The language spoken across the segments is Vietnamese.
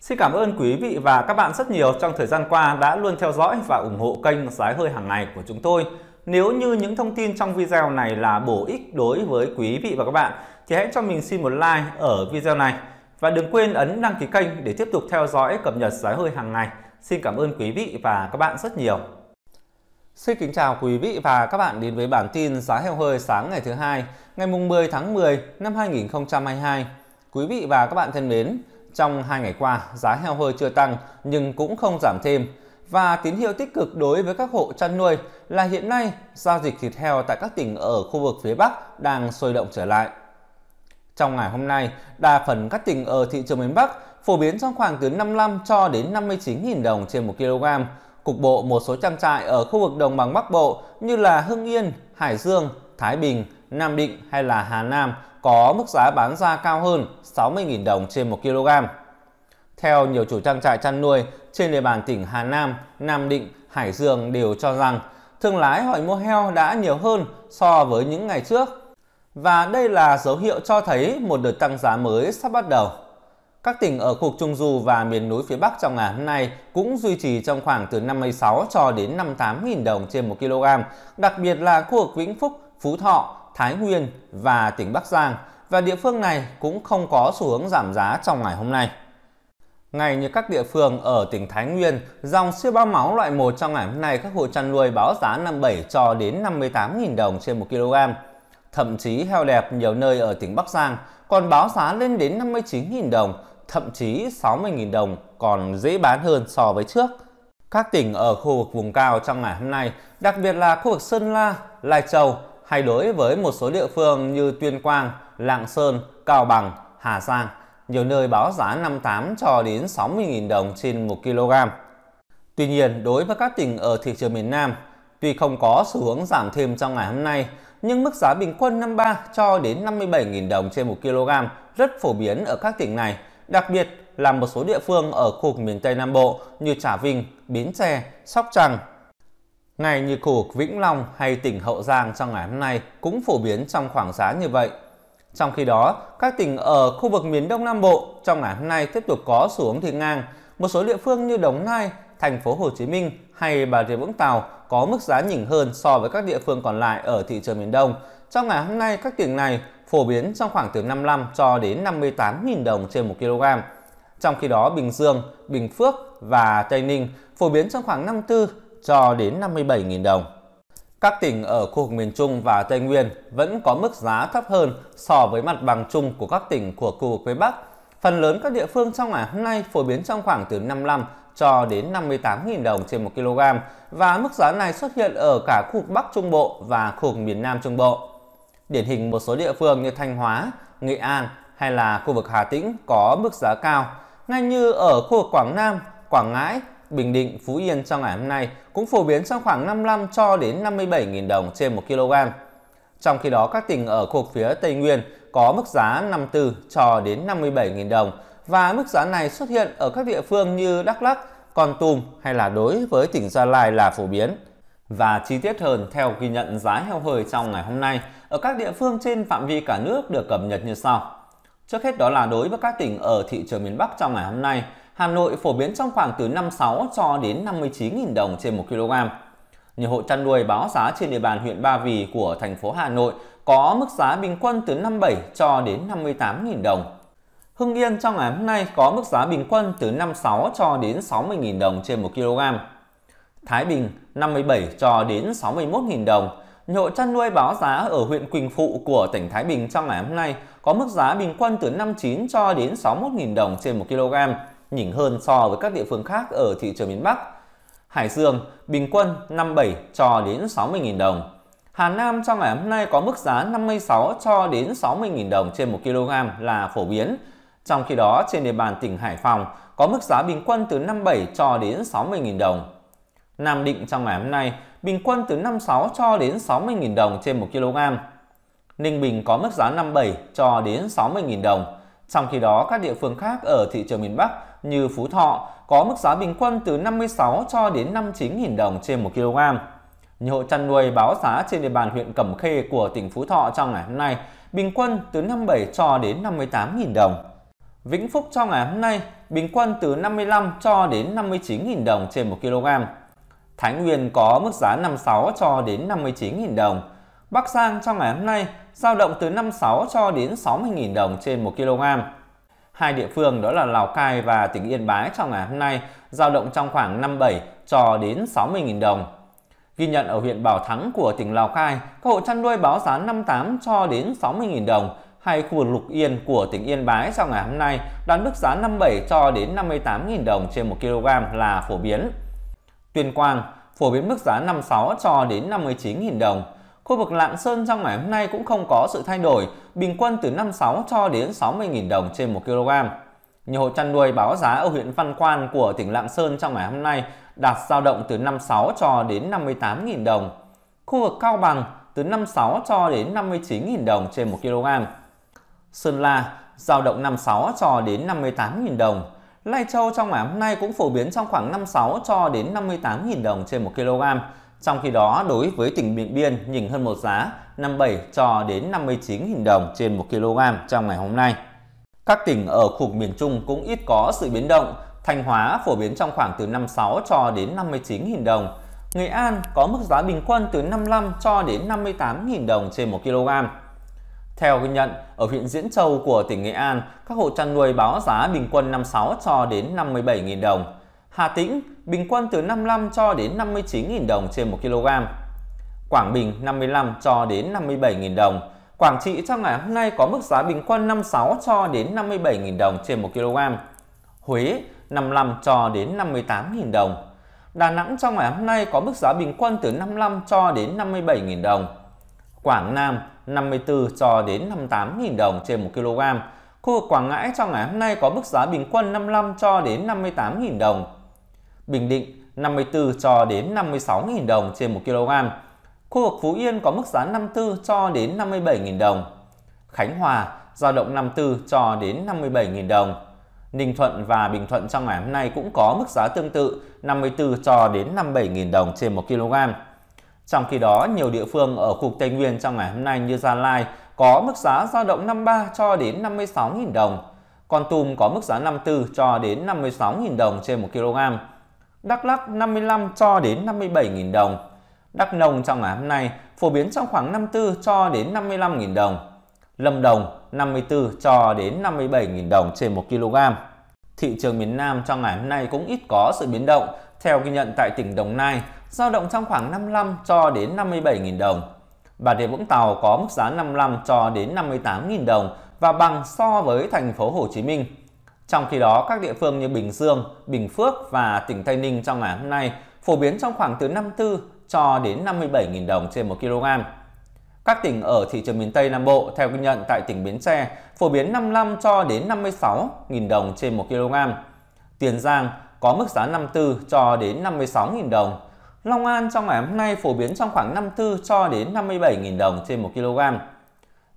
Xin cảm ơn quý vị và các bạn rất nhiều trong thời gian qua đã luôn theo dõi và ủng hộ kênh Giá hơi hàng ngày của chúng tôi. Nếu như những thông tin trong video này là bổ ích đối với quý vị và các bạn thì hãy cho mình xin một like ở video này và đừng quên ấn đăng ký kênh để tiếp tục theo dõi cập nhật giá hơi hàng ngày. Xin cảm ơn quý vị và các bạn rất nhiều. Xin kính chào quý vị và các bạn đến với bản tin giá heo hơi sáng ngày thứ hai, ngày mùng 10 tháng 10 năm 2022. Quý vị và các bạn thân mến, trong hai ngày qua, giá heo hơi chưa tăng nhưng cũng không giảm thêm. Và tín hiệu tích cực đối với các hộ chăn nuôi là hiện nay giao dịch thịt heo tại các tỉnh ở khu vực phía Bắc đang sôi động trở lại. Trong ngày hôm nay, đa phần các tỉnh ở thị trường miền Bắc phổ biến trong khoảng từ 55 cho đến 59.000 đồng trên 1 kg. Cục bộ một số trang trại ở khu vực đồng bằng Bắc Bộ như là Hưng Yên, Hải Dương, Thái Bình, Nam Định hay là Hà Nam có mức giá bán ra cao hơn 60.000 đồng trên 1 kg. Theo nhiều chủ trang trại chăn nuôi trên địa bàn tỉnh Hà Nam, Nam Định, Hải Dương đều cho rằng thương lái hỏi mua heo đã nhiều hơn so với những ngày trước. Và đây là dấu hiệu cho thấy một đợt tăng giá mới sắp bắt đầu. Các tỉnh ở khu Trung Du và miền núi phía Bắc trong ngày hôm nay cũng duy trì trong khoảng từ 56 cho đến 58.000 đồng trên 1 kg, đặc biệt là khu vực Vĩnh Phúc, Phú Thọ, Thái Nguyên và tỉnh Bắc Giang và địa phương này cũng không có xu hướng giảm giá trong ngày hôm nay. Ngày như các địa phương ở tỉnh Thái Nguyên, dòng siêu bao máu loại 1 trong ngày hôm nay các hộ chăn nuôi báo giá 57 cho đến 58.000 đồng trên 1 kg. Thậm chí heo đẹp nhiều nơi ở tỉnh Bắc Giang còn báo giá lên đến 59.000 đồng, thậm chí 60.000 đồng còn dễ bán hơn so với trước. Các tỉnh ở khu vực vùng cao trong ngày hôm nay, đặc biệt là khu vực Sơn La, Lai Châu hay đối với một số địa phương như Tuyên Quang, Lạng Sơn, Cao Bằng, Hà Giang, nhiều nơi báo giá 58 cho đến 60.000 đồng trên 1 kg. Tuy nhiên, đối với các tỉnh ở thị trường miền Nam, tuy không có xu hướng giảm thêm trong ngày hôm nay, nhưng mức giá bình quân 53 cho đến 57.000 đồng trên 1 kg rất phổ biến ở các tỉnh này, đặc biệt là một số địa phương ở khu vực miền Tây Nam Bộ như Trà Vinh, Bến Tre, Sóc Trăng, Ngày như khu vực Vĩnh Long hay tỉnh Hậu Giang trong ngày hôm nay cũng phổ biến trong khoảng giá như vậy. Trong khi đó, các tỉnh ở khu vực miền Đông Nam Bộ trong ngày hôm nay tiếp tục có xu hướng thiên ngang. Một số địa phương như Đồng Nai, thành phố Hồ Chí Minh hay Bà Rịa Vũng Tàu có mức giá nhỉnh hơn so với các địa phương còn lại ở thị trường miền Đông. Trong ngày hôm nay, các tỉnh này phổ biến trong khoảng từ 55 cho đến 58.000 đồng trên 1 kg. Trong khi đó, Bình Dương, Bình Phước và Tây Ninh phổ biến trong khoảng 54 cho đến 57.000 đồng. Các tỉnh ở khu vực miền Trung và Tây Nguyên vẫn có mức giá thấp hơn so với mặt bằng chung của các tỉnh của khu vực phía Bắc. Phần lớn các địa phương trong ngày hôm nay phổ biến trong khoảng từ 55 cho đến 58.000 đồng trên 1 kg và mức giá này xuất hiện ở cả khu vực Bắc Trung Bộ và khu vực miền Nam Trung Bộ. Điển hình một số địa phương như Thanh Hóa, Nghệ An hay là khu vực Hà Tĩnh có mức giá cao, ngay như ở khu vực Quảng Nam, Quảng Ngãi Bình Định, Phú Yên trong ngày hôm nay cũng phổ biến trong khoảng 55 cho đến 57.000 đồng trên 1 kg. Trong khi đó, các tỉnh ở khu phía Tây Nguyên có mức giá 54 cho đến 57.000 đồng và mức giá này xuất hiện ở các địa phương như Đắk Lắk, Con Tum hay là đối với tỉnh Gia Lai là phổ biến. Và chi tiết hơn theo ghi nhận giá heo hơi trong ngày hôm nay ở các địa phương trên phạm vi cả nước được cập nhật như sau. Trước hết đó là đối với các tỉnh ở thị trường miền Bắc trong ngày hôm nay, Hà Nội phổ biến trong khoảng từ 56 cho đến 59.000 đồng trên 1 kg. Nhiều hộ chăn nuôi báo giá trên địa bàn huyện Ba Vì của thành phố Hà Nội có mức giá bình quân từ 57 cho đến 58.000 đồng. Hưng Yên trong ngày hôm nay có mức giá bình quân từ 56 cho đến 60.000 đồng trên 1 kg. Thái Bình 57 cho đến 61.000 đồng. Nhiều hộ chăn nuôi báo giá ở huyện Quỳnh Phụ của tỉnh Thái Bình trong ngày hôm nay có mức giá bình quân từ 59 cho đến 61.000 đồng trên 1 kg nhỉnh hơn so với các địa phương khác ở thị trường miền Bắc. Hải Dương bình quân 57 cho đến 60.000 đồng. Hà Nam trong ngày hôm nay có mức giá 56 cho đến 60.000 đồng trên 1 kg là phổ biến. Trong khi đó, trên địa bàn tỉnh Hải Phòng có mức giá bình quân từ 57 cho đến 60.000 đồng. Nam Định trong ngày hôm nay bình quân từ 56 cho đến 60.000 đồng trên 1 kg. Ninh Bình có mức giá 57 cho đến 60.000 đồng. Trong khi đó, các địa phương khác ở thị trường miền Bắc như Phú Thọ có mức giá bình quân từ 56 cho đến 59.000 đồng trên 1 kg. Nhiều hộ chăn nuôi báo giá trên địa bàn huyện Cẩm Khê của tỉnh Phú Thọ trong ngày hôm nay bình quân từ 57 cho đến 58.000 đồng. Vĩnh Phúc trong ngày hôm nay bình quân từ 55 cho đến 59.000 đồng trên 1 kg. Thái Nguyên có mức giá 56 cho đến 59.000 đồng. Bắc Giang trong ngày hôm nay giao động từ 56 cho đến 60.000 đồng trên 1 kg. Hai địa phương đó là Lào Cai và tỉnh Yên Bái trong ngày hôm nay giao động trong khoảng 57 cho đến 60.000 đồng. Ghi nhận ở huyện Bảo Thắng của tỉnh Lào Cai, các hộ chăn nuôi báo giá 58 cho đến 60.000 đồng, hay khu vực Lục Yên của tỉnh Yên Bái trong ngày hôm nay đạt mức giá 57 cho đến 58.000 đồng trên 1 kg là phổ biến. Tuyên Quang phổ biến mức giá 56 cho đến 59.000 đồng. Khu vực Lạng Sơn trong ngày hôm nay cũng không có sự thay đổi, bình quân từ 56 cho đến 60.000 đồng trên 1 kg. Nhiều hộ chăn nuôi báo giá ở huyện Văn Quan của tỉnh Lạng Sơn trong ngày hôm nay đạt dao động từ 56 cho đến 58.000 đồng. Khu vực Cao Bằng từ 56 cho đến 59.000 đồng trên 1 kg. Sơn La dao động 56 cho đến 58.000 đồng. Lai Châu trong ngày hôm nay cũng phổ biến trong khoảng 56 cho đến 58.000 đồng trên 1 kg trong khi đó, đối với tỉnh Điện Biên nhìn hơn một giá 57 cho đến 59.000 đồng trên 1 kg trong ngày hôm nay. Các tỉnh ở khu vực miền Trung cũng ít có sự biến động, Thanh Hóa phổ biến trong khoảng từ 56 cho đến 59.000 đồng. Nghệ An có mức giá bình quân từ 55 cho đến 58.000 đồng trên 1 kg. Theo ghi nhận, ở huyện Diễn Châu của tỉnh Nghệ An, các hộ chăn nuôi báo giá bình quân 56 cho đến 57.000 đồng. Hà Tĩnh bình quân từ 55 cho đến 59.000 đồng trên 1 kg. Quảng Bình 55 cho đến 57.000 đồng. Quảng Trị trong ngày hôm nay có mức giá bình quân 56 cho đến 57.000 đồng trên 1 kg. Huế 55 cho đến 58.000 đồng. Đà Nẵng trong ngày hôm nay có mức giá bình quân từ 55 cho đến 57.000 đồng. Quảng Nam 54 cho đến 58.000 đồng trên 1 kg. Khu vực Quảng Ngãi trong ngày hôm nay có mức giá bình quân 55 cho đến 58.000 đồng Bình Định 54 cho đến 56.000 đồng trên 1 kg. Khu vực Phú Yên có mức giá 54 cho đến 57.000 đồng. Khánh Hòa giao động 54 cho đến 57.000 đồng. Ninh Thuận và Bình Thuận trong ngày hôm nay cũng có mức giá tương tự 54 cho đến 57.000 đồng trên 1 kg. Trong khi đó, nhiều địa phương ở khu Tây Nguyên trong ngày hôm nay như Gia Lai có mức giá giao động 53 cho đến 56.000 đồng. Con Tum có mức giá 54 cho đến 56.000 đồng trên 1 kg. Đắk Lắk 55 cho đến 57.000 đồng. Đắk Nông trong ngày hôm nay phổ biến trong khoảng 54 cho đến 55.000 đồng. Lâm Đồng 54 cho đến 57.000 đồng trên 1 kg. Thị trường miền Nam trong ngày hôm nay cũng ít có sự biến động. Theo ghi nhận tại tỉnh Đồng Nai, giao động trong khoảng 55 cho đến 57.000 đồng. Bà Rịa Vũng Tàu có mức giá 55 cho đến 58.000 đồng và bằng so với thành phố Hồ Chí Minh. Trong khi đó, các địa phương như Bình Dương, Bình Phước và tỉnh Tây Ninh trong ngày hôm nay phổ biến trong khoảng từ 54 cho đến 57.000 đồng trên 1 kg. Các tỉnh ở thị trường miền Tây Nam Bộ theo ghi nhận tại tỉnh Bến Tre phổ biến 55 cho đến 56.000 đồng trên 1 kg. Tiền Giang có mức giá 54 cho đến 56.000 đồng. Long An trong ngày hôm nay phổ biến trong khoảng 54 cho đến 57.000 đồng trên 1 kg.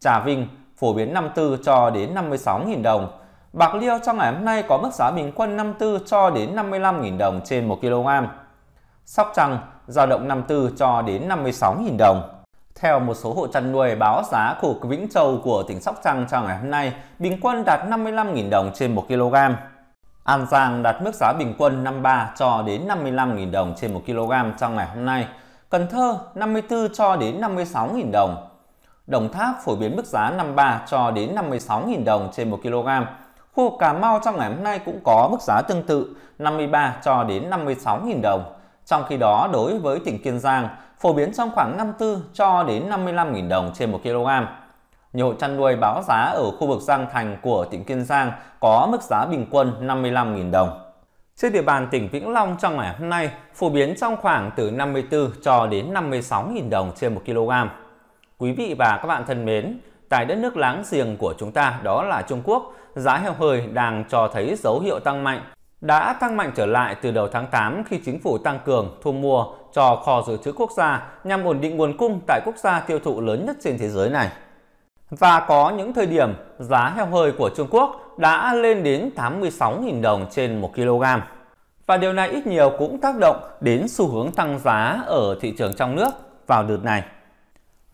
Trà Vinh phổ biến 54 cho đến 56.000 đồng. Bạc liêu trong ngày hôm nay có mức giá bình quân 54 cho đến 55.000 đồng trên 1 kg. Sóc Trăng giao động 54 cho đến 56.000 đồng. Theo một số hộ chăn nuôi báo giá của Vĩnh Châu của tỉnh Sóc Trăng trong ngày hôm nay bình quân đạt 55.000 đồng trên 1 kg. An Giang đạt mức giá bình quân 53 cho đến 55.000 đồng trên 1 kg trong ngày hôm nay. Cần Thơ 54 cho đến 56.000 đồng. Đồng Tháp phổ biến mức giá 53 cho đến 56.000 đồng trên 1 kg Khu vực Cà Mau trong ngày hôm nay cũng có mức giá tương tự 53 cho đến 56.000 đồng. Trong khi đó, đối với tỉnh Kiên Giang, phổ biến trong khoảng 54 cho đến 55.000 đồng trên 1 kg. Nhiều hộ chăn nuôi báo giá ở khu vực Giang Thành của tỉnh Kiên Giang có mức giá bình quân 55.000 đồng. Trên địa bàn tỉnh Vĩnh Long trong ngày hôm nay, phổ biến trong khoảng từ 54 cho đến 56.000 đồng trên 1 kg. Quý vị và các bạn thân mến, Tại đất nước láng giềng của chúng ta đó là Trung Quốc, giá heo hơi đang cho thấy dấu hiệu tăng mạnh. Đã tăng mạnh trở lại từ đầu tháng 8 khi chính phủ tăng cường thu mua cho kho dự trữ quốc gia nhằm ổn định nguồn cung tại quốc gia tiêu thụ lớn nhất trên thế giới này. Và có những thời điểm giá heo hơi của Trung Quốc đã lên đến 86.000 đồng trên 1 kg. Và điều này ít nhiều cũng tác động đến xu hướng tăng giá ở thị trường trong nước vào đợt này.